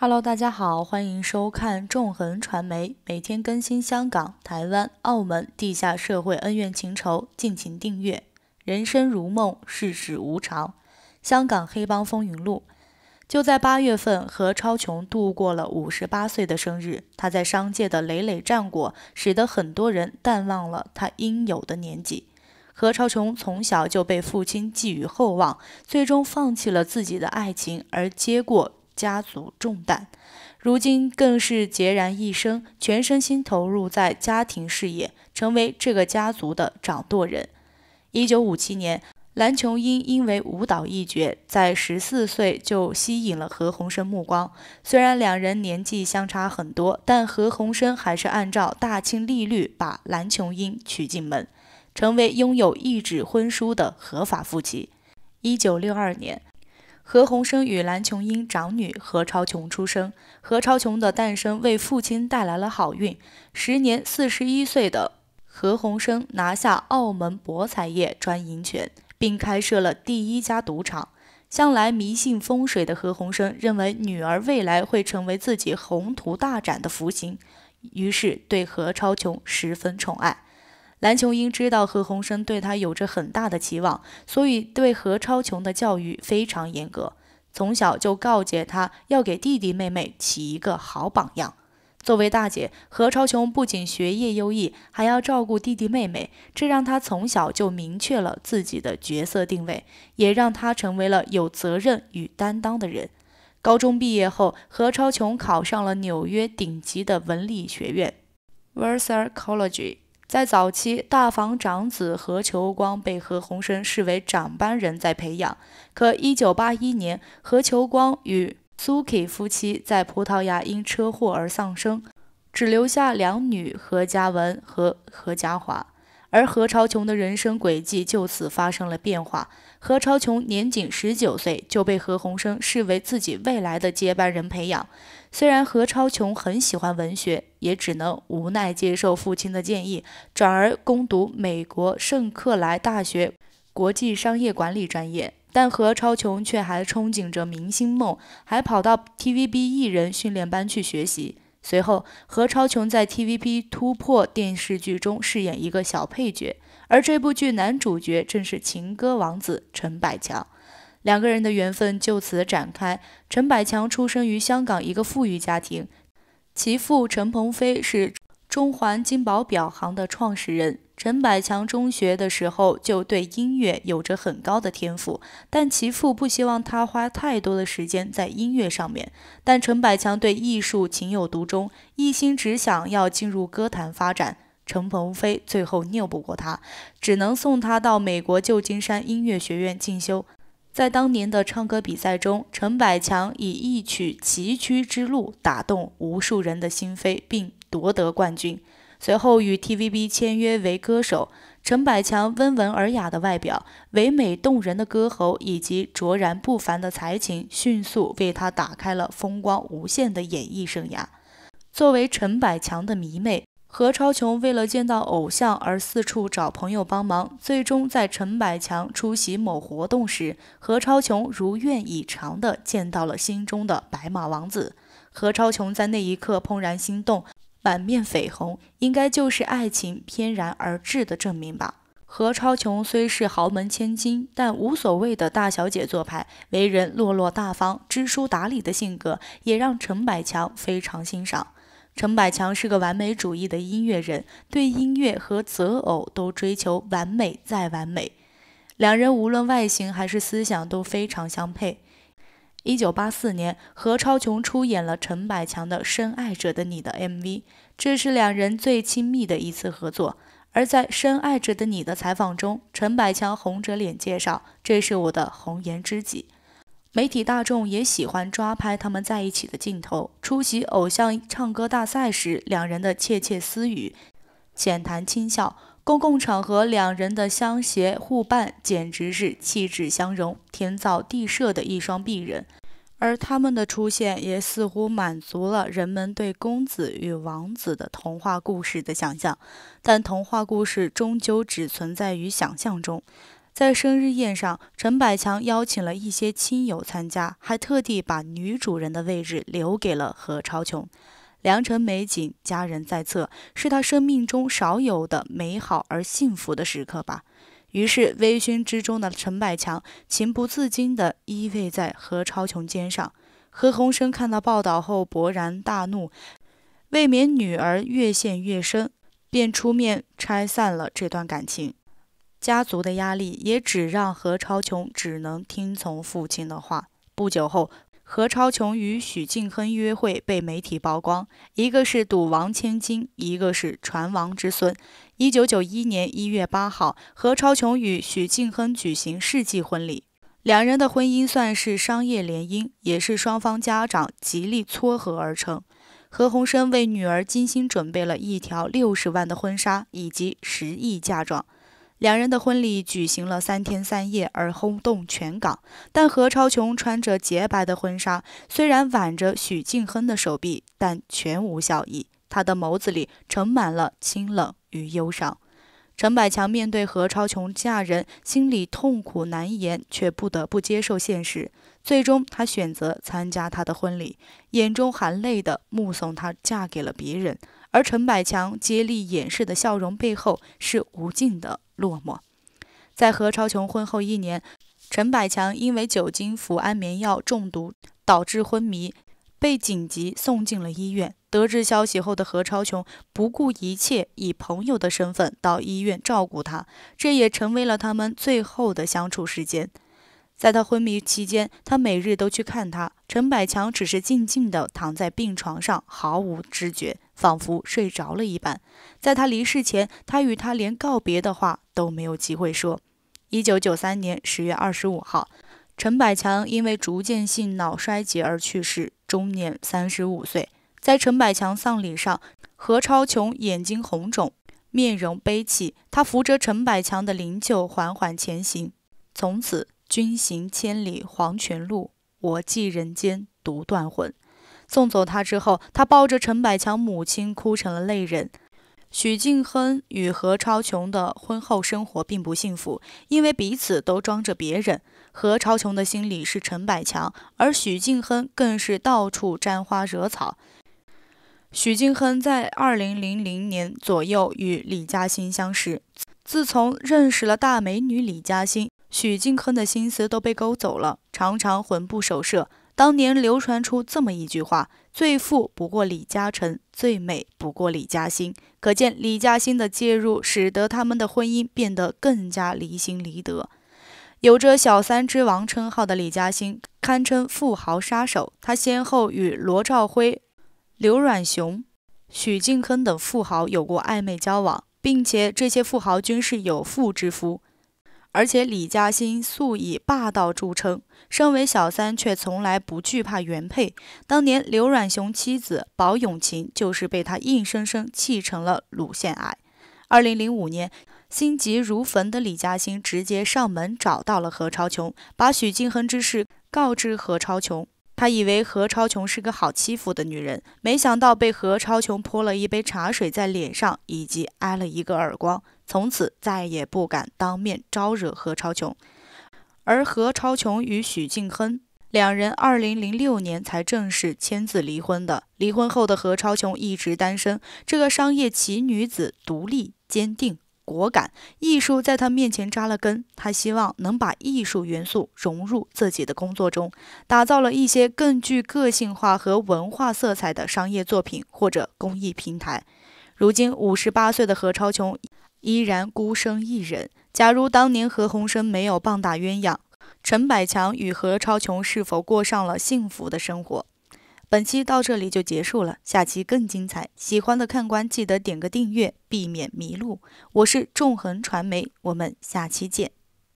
Hello，大家好，欢迎收看纵横传媒，每天更新香港、台湾、澳门地下社会恩怨情仇，敬请订阅。人生如梦，世事无常。香港黑帮风云录。就在八月份，何超琼度过了五十八岁的生日。他在商界的累累战果，使得很多人淡忘了他应有的年纪。何超琼从小就被父亲寄予厚望，最终放弃了自己的爱情，而接过家族重担。如今更是孑然一身，全身心投入在家庭事业，成为这个家族的掌舵人。一九五七年，蓝琼缨因为舞蹈一绝，在十四岁就吸引了何鸿燊目光。虽然两人年纪相差很多，但何鸿燊还是按照大清律率把蓝琼缨娶进门。成为拥有一纸婚书的合法夫妻。一九六二年，何鸿燊与蓝琼缨长女何超琼出生。何超琼的诞生为父亲带来了好运。时年四十一岁的何鸿燊拿下澳门博彩业专营权，并开设了第一家赌场。向来迷信风水的何鸿燊认为女儿未来会成为自己宏图大展的福星，于是对何超琼十分宠爱。蓝琼英知道何鸿燊对他有着很大的期望，所以对何超琼的教育非常严格。从小就告诫他要给弟弟妹妹起一个好榜样。作为大姐，何超琼不仅学业优异，还要照顾弟弟妹妹，这让她从小就明确了自己的角色定位，也让她成为了有责任与担当的人。高中毕业后，何超琼考上了纽约顶级的文理学院，Versa College。在早期，大房长子何求光被何鸿燊视为长班人在培养。可一九八一年，何求光与苏 k i 夫妻在葡萄牙因车祸而丧生，只留下两女何家文和何家华。而何超琼的人生轨迹就此发生了变化。何超琼年仅十九岁就被何鸿燊视为自己未来的接班人培养。虽然何超琼很喜欢文学。也只能无奈接受父亲的建议，转而攻读美国圣克莱大学国际商业管理专业。但何超琼却还憧憬着明星梦，还跑到 TVB 艺人训练班去学习。随后，何超琼在 TVB 突破电视剧中饰演一个小配角，而这部剧男主角正是情歌王子陈百强。两个人的缘分就此展开。陈百强出生于香港一个富裕家庭。其父陈鹏飞是中环金宝表行的创始人。陈百强中学的时候就对音乐有着很高的天赋，但其父不希望他花太多的时间在音乐上面。但陈百强对艺术情有独钟，一心只想要进入歌坛发展。陈鹏飞最后拗不过他，只能送他到美国旧金山音乐学院进修。在当年的唱歌比赛中，陈百强以一曲《崎岖之路》打动无数人的心扉，并夺得冠军。随后与 TVB 签约为歌手。陈百强温文尔雅的外表、唯美动人的歌喉以及卓然不凡的才情，迅速为他打开了风光无限的演艺生涯。作为陈百强的迷妹。何超琼为了见到偶像而四处找朋友帮忙，最终在陈百强出席某活动时，何超琼如愿以偿的见到了心中的白马王子。何超琼在那一刻怦然心动，满面绯红，应该就是爱情翩然而至的证明吧。何超琼虽是豪门千金，但无所谓的大小姐做派，为人落落大方、知书达理的性格，也让陈百强非常欣赏。陈百强是个完美主义的音乐人，对音乐和择偶都追求完美再完美。两人无论外形还是思想都非常相配。一九八四年，何超琼出演了陈百强的《深爱着的你》的 MV，这是两人最亲密的一次合作。而在《深爱着的你》的采访中，陈百强红着脸介绍：“这是我的红颜知己。”媒体大众也喜欢抓拍他们在一起的镜头。出席偶像唱歌大赛时，两人的窃窃私语、浅谈轻笑；公共场合，两人的相携互伴，简直是气质相融、天造地设的一双璧人。而他们的出现，也似乎满足了人们对公子与王子的童话故事的想象。但童话故事终究只存在于想象中。在生日宴上，陈百强邀请了一些亲友参加，还特地把女主人的位置留给了何超琼。良辰美景，佳人在侧，是他生命中少有的美好而幸福的时刻吧。于是，微醺之中的陈百强情不自禁地依偎在何超琼肩上。何鸿燊看到报道后勃然大怒，未免女儿越陷越深，便出面拆散了这段感情。家族的压力也只让何超琼只能听从父亲的话。不久后，何超琼与许晋亨约会被媒体曝光，一个是赌王千金，一个是船王之孙。一九九一年一月八号，何超琼与许晋亨举行世纪婚礼，两人的婚姻算是商业联姻，也是双方家长极力撮合而成。何鸿燊为女儿精心准备了一条六十万的婚纱以及十亿嫁妆。两人的婚礼举行了三天三夜，而轰动全港。但何超琼穿着洁白的婚纱，虽然挽着许晋亨的手臂，但全无笑意。她的眸子里盛满了清冷与忧伤。陈百强面对何超琼嫁人，心里痛苦难言，却不得不接受现实。最终，他选择参加她的婚礼，眼中含泪的目送她嫁给了别人。而陈百强接力掩饰的笑容背后，是无尽的。落寞，在何超琼婚后一年，陈百强因为酒精服安眠药中毒，导致昏迷，被紧急送进了医院。得知消息后的何超琼不顾一切，以朋友的身份到医院照顾他，这也成为了他们最后的相处时间。在他昏迷期间，他每日都去看他，陈百强只是静静的躺在病床上，毫无知觉，仿佛睡着了一般。在他离世前，他与他连告别的话。都没有机会说。一九九三年十月二十五号，陈百强因为逐渐性脑衰竭而去世，终年三十五岁。在陈百强丧礼上，何超琼眼睛红肿，面容悲戚，她扶着陈百强的灵柩缓缓前行。从此，君行千里黄泉路，我寄人间独断魂。送走他之后，他抱着陈百强母亲哭成了泪人。许晋亨与何超琼的婚后生活并不幸福，因为彼此都装着别人。何超琼的心里是陈百强，而许晋亨更是到处沾花惹草。许晋亨在二零零零年左右与李嘉欣相识，自从认识了大美女李嘉欣，许晋亨的心思都被勾走了，常常魂不守舍。当年流传出这么一句话：“最富不过李嘉诚，最美不过李嘉欣。”可见李嘉欣的介入使得他们的婚姻变得更加离心离德。有着“小三之王”称号的李嘉欣，堪称富豪杀手。他先后与罗兆辉、刘软雄、许晋亨等富豪有过暧昧交往，并且这些富豪均是有妇之夫。而且李嘉欣素以霸道著称，身为小三却从来不惧怕原配。当年刘銮雄妻子保咏琴就是被他硬生生气成了乳腺癌。2005年，心急如焚的李嘉欣直接上门找到了何超琼，把许晋亨之事告知何超琼。他以为何超琼是个好欺负的女人，没想到被何超琼泼了一杯茶水在脸上，以及挨了一个耳光，从此再也不敢当面招惹何超琼。而何超琼与许晋亨两人，二零零六年才正式签字离婚的。离婚后的何超琼一直单身，这个商业奇女子，独立坚定。果敢艺术在他面前扎了根，他希望能把艺术元素融入自己的工作中，打造了一些更具个性化和文化色彩的商业作品或者公益平台。如今，五十八岁的何超琼依然孤身一人。假如当年何鸿燊没有棒打鸳鸯，陈百强与何超琼是否过上了幸福的生活？本期到这里就结束了，下期更精彩。喜欢的看官记得点个订阅，避免迷路。我是纵横传媒，我们下期见。